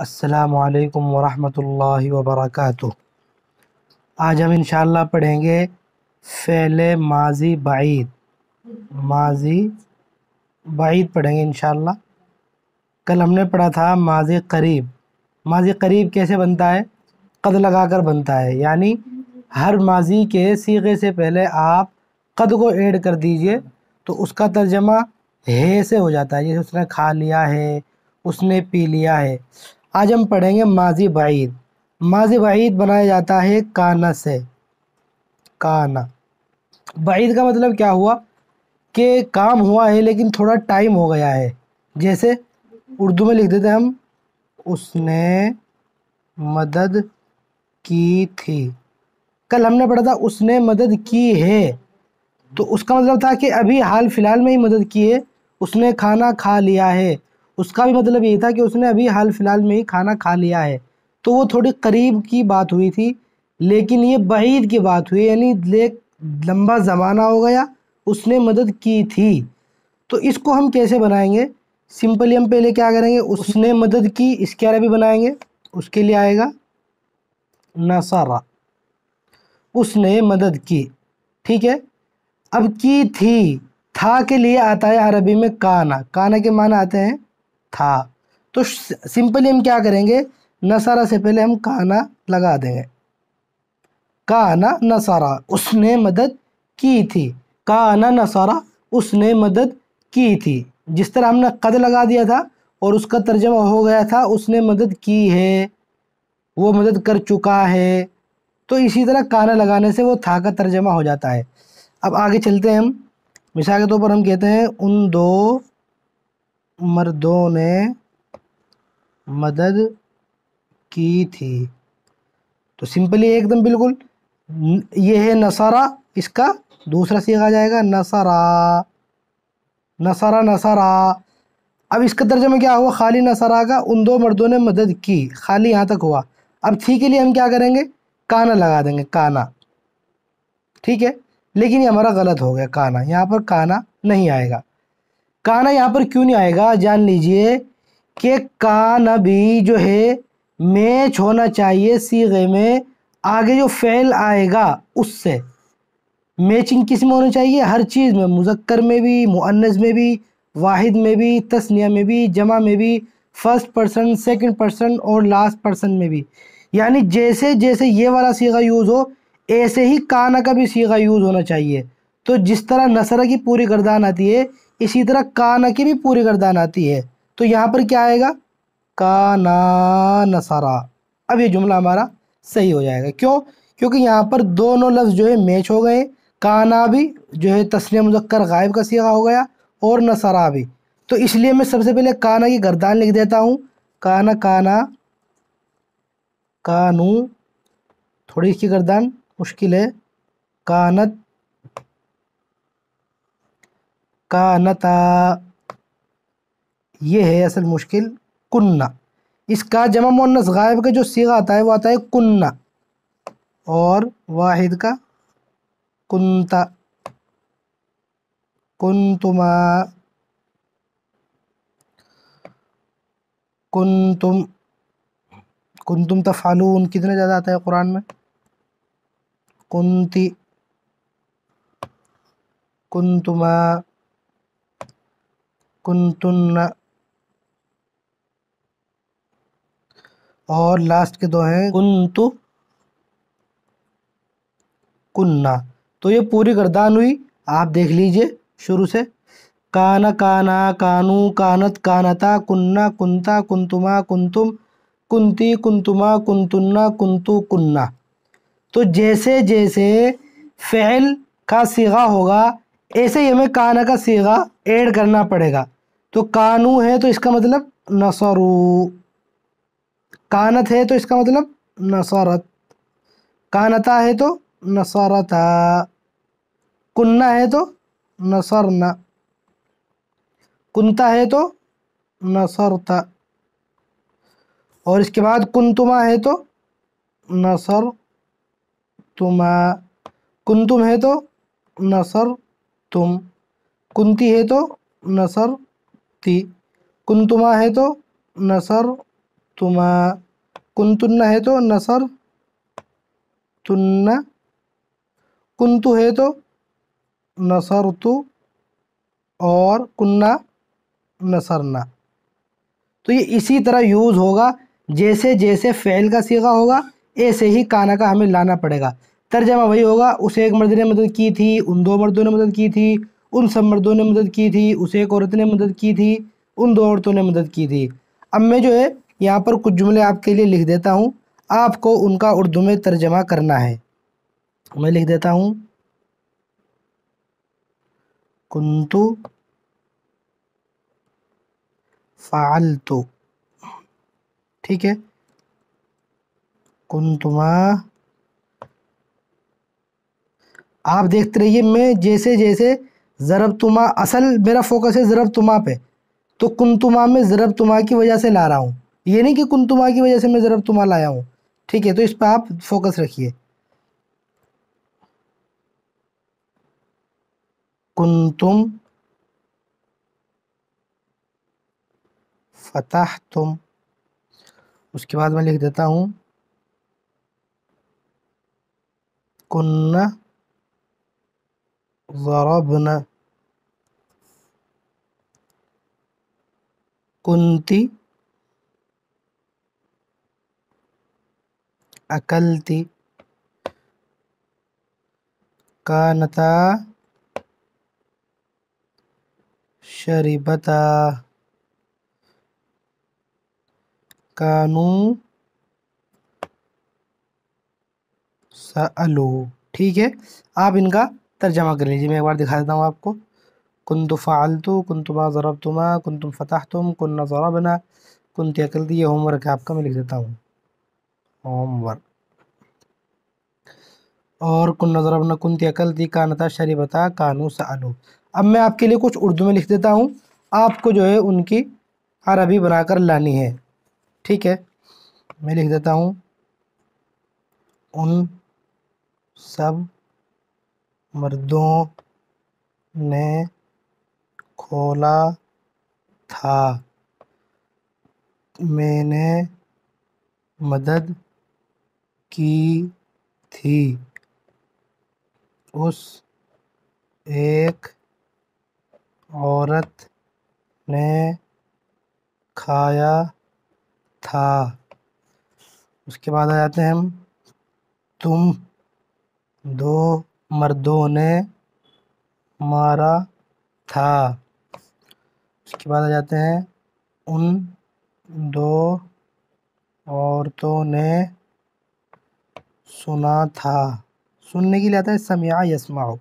असलकम वरहमल वबरक आज हम इन पढ़ेंगे फ़ैल माजी बाईद माजी बाईद पढ़ेंगे इन कल हमने पढ़ा था माजी करीब माजी करीब कैसे बनता है कद लगा कर बनता है यानी हर माजी के सीगे से पहले आप कद को ऐड कर दीजिए तो उसका तर्जमा है से हो जाता है जैसे उसने खा लिया है उसने पी लिया है आज हम पढ़ेंगे माजी बाहिद माजी बाहिद बनाया जाता है काना से काना बाहिद का मतलब क्या हुआ कि काम हुआ है लेकिन थोड़ा टाइम हो गया है जैसे उर्दू में लिख देते हम उसने मदद की थी कल हमने पढ़ा था उसने मदद की है तो उसका मतलब था कि अभी हाल फिलहाल में ही मदद की है उसने खाना खा लिया है उसका भी मतलब ये था कि उसने अभी हाल फिलहाल में ही खाना खा लिया है तो वो थोड़ी करीब की बात हुई थी लेकिन ये बहीद की बात हुई यानी लंबा ज़माना हो गया उसने मदद की थी तो इसको हम कैसे बनाएंगे सिंपली हम पहले क्या करेंगे उसने मदद की इसके अरबी बनाएंगे उसके लिए आएगा नसारा उसने मदद की ठीक है अब की थी था के लिए आता है अरबी में काना काना के माना आते हैं था तो सिंपली हम क्या करेंगे नसारा से पहले हम काना लगा देंगे काना नसारा उसने मदद की थी काना नसारा उसने मदद की थी जिस तरह हमने कद लगा दिया था और उसका तर्जमा हो गया था उसने मदद की है वो मदद कर चुका है तो इसी तरह काना लगाने से वो था का तर्जमा हो जाता है अब आगे चलते हैं हम मिसाल के तौर पर हम कहते हैं उन दो मर्दों ने मदद की थी तो सिंपली एकदम बिल्कुल ये है नसारा इसका दूसरा सीखा जाएगा नसारा नसारा नसारा अब इसका दर्जा में क्या हुआ खाली नसारा का उन दो मर्दों ने मदद की खाली यहाँ तक हुआ अब थी के लिए हम क्या करेंगे काना लगा देंगे काना ठीक है लेकिन ये हमारा गलत हो गया काना यहाँ पर काना नहीं आएगा काना यहाँ पर क्यों नहीं आएगा जान लीजिए कि कान भी जो है मैच होना चाहिए सीगे में आगे जो फैल आएगा उससे मैचिंग किस में होनी चाहिए हर चीज़ में मुजक्कर में भी मुअन्नस में भी वाहिद में भी तस्निया में भी जमा में भी फर्स्ट पर्सन सेकंड पर्सन और लास्ट पर्सन में भी यानी जैसे जैसे ये वाला सीगा यूज़ हो ऐसे ही काना का भी सीगा यूज़ होना चाहिए तो जिस तरह नसरा की पूरी गर्दान आती है इसी तरह काना की भी पूरी गर्दान आती है तो यहाँ पर क्या आएगा काना नसरा अब ये जुमला हमारा सही हो जाएगा क्यों क्योंकि यहाँ पर दोनों लफ्ज़ जो है मैच हो गए काना भी जो है तस्लिम मुजक्कर गायब का सीखा हो गया और नसरा भी तो इसलिए मैं सबसे पहले काना की गर्दान लिख देता हूँ काना काना कानू थोड़ी इसकी गर्दान मुश्किल है कानत कानता ये है असल मुश्किल कुन्ना इसका जमा मुन्नस गायब का जो सीगा आता है वो आता है कुन्ना और वाहिद का कुंता कुंतुमा कुंतुम कुंतुम तफालून कितना ज़्यादा आता है कुरान में कुंती कुंतुमा कुंतुन्ना और लास्ट के दो हैं कुंतु कुन्ना तो ये पूरी गर्दान हुई आप देख लीजिए शुरू से कान काना कानू कानत कानता कुन्ना कुंता कुंतुमा कुंतुम कुंती कुंतुमा कुंतुन्ना कुंतु कुन्ना तो जैसे जैसे फ़ैल का सीगा होगा ऐसे ही हमें काना का सीगा ऐड करना पड़ेगा तो कानू है तो इसका मतलब नसरू कानत है तो इसका मतलब नसरत कानता है तो नसरता कुन्ना है तो नसरना कुंता है तो नसरता और इसके बाद कुंतुमा है तो नसर तुमा कुंतुम है तो नसर तुम कुंती है तो नसर ती कुंतुमा है तो नसर तुमा कुंतुन्ना है तो नसर तुन्ना कुंतु है तो नसर तु और कुन्ना नसरना तो ये इसी तरह यूज़ होगा जैसे जैसे फ़ैल का सीगा होगा ऐसे ही काना का हमें लाना पड़ेगा तर्जमा वही होगा उसे एक मर्द ने मदद की थी उन दो मर्दों ने मदद की थी उन सब मर्दों ने मदद की थी उस एक औरत ने मदद की थी उन दो औरतों ने मदद की थी अब मैं जो है यहाँ पर कुछ जुमले आपके लिए लिख देता हूँ आपको उनका उर्दू में तर्जमा करना है मैं लिख देता हूँ कुंतु फालतु ठीक है कुंतुमा आप देखते रहिए मैं जैसे जैसे ज़रब तुमा असल मेरा फोकस है ज़रब तुमा पे तो कुन तुमा में ज़रब तुमा की वजह से ला रहा हूँ ये नहीं कि कुन तुमा की वजह से मैं ज़रब तुमा लाया हूँ ठीक है तो इस पर आप फोकस रखिए कुन तुम फतह तुम उसके बाद मैं लिख देता हूँ कुन्ना ज़रबना कुंती अकलती कानता शरीबता कानू सलू ठीक है आप इनका तर्जमा कर लीजिए मैं एक बार दिखा देता हूँ आपको कुन तो फ़ालतु कुन तुमा ज़रब तुमा कुन तुम फ़तह तुम कुन ज़रबना कुन तकल ये होमवर्क है आपका मैं लिख देता हूँ होमवर्क और कुन ज़रबना कुन तकल दी कानता शरीबता कानू सलू अब मैं आपके लिए कुछ उर्दू में लिख देता हूँ आपको जो है उनकी अरबी बनाकर लानी है ठीक है मैं लिख देता हूँ उन सब मर्दों ने खोला था मैंने मदद की थी उस एक औरत ने खाया था उसके बाद आ जाते हैं हम तुम दो मर्दों ने मारा था उसके बाद आ जाते हैं उन दो औरतों ने सुना था सुनने के लिए आता है समिया यसमाओ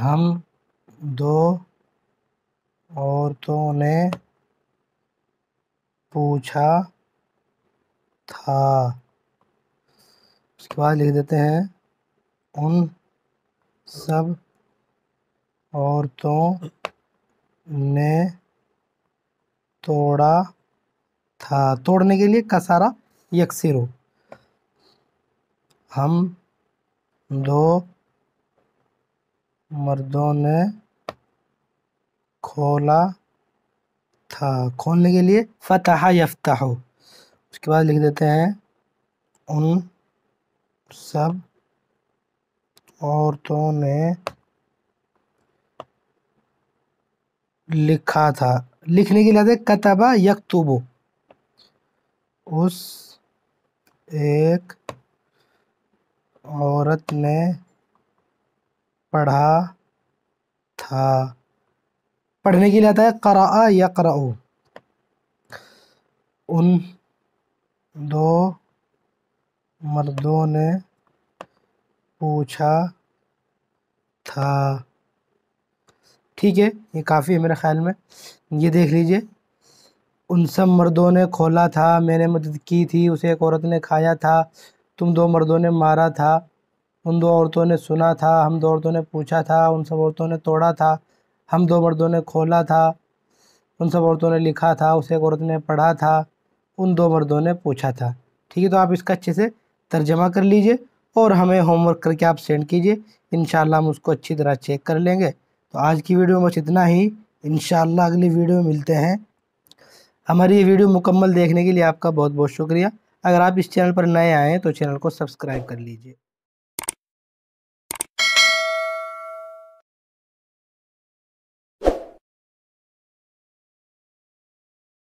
हम दो औरतों ने पूछा था उसके बाद लिख देते हैं उन सब औरतों ने तोड़ा था तोड़ने के लिए कसारा यकसिरो हम दो मर्दों ने खोला था खोलने के लिए फतह यफ्ताह उसके बाद लिख देते हैं उन सब औरतों ने लिखा था लिखने के लिए कतबा यकतुबो उस एक औरत ने पढ़ा था पढ़ने के लिए आता है करा या कराओ उन दो मर्दों ने पूछा था ठीक है ये काफ़ी है मेरे ख्याल में ये देख लीजिए उन सब मर्दों ने खोला था मैंने मदद की थी उसे एक औरत ने खाया था तुम दो मर्दों ने मारा था उन दो औरतों ने सुना था हम दो औरतों ने पूछा था उन सब औरतों ने तोड़ा था हम दो मर्दों ने खोला था उन सब औरतों ने लिखा था उसे एक औरत ने पढ़ा था उन दो मर्दों ने पूछा था ठीक है तो आप इसका अच्छे से तर्जमा कर लीजिए और हमें होमवर्क करके आप सेंड कीजिए इन हम उसको अच्छी तरह चेक कर लेंगे तो आज की वीडियो में बस इतना ही इन अगली वीडियो में मिलते हैं हमारी ये वीडियो मुकम्मल देखने के लिए आपका बहुत बहुत शुक्रिया अगर आप इस चैनल पर नए आएँ तो चैनल को सब्सक्राइब कर लीजिए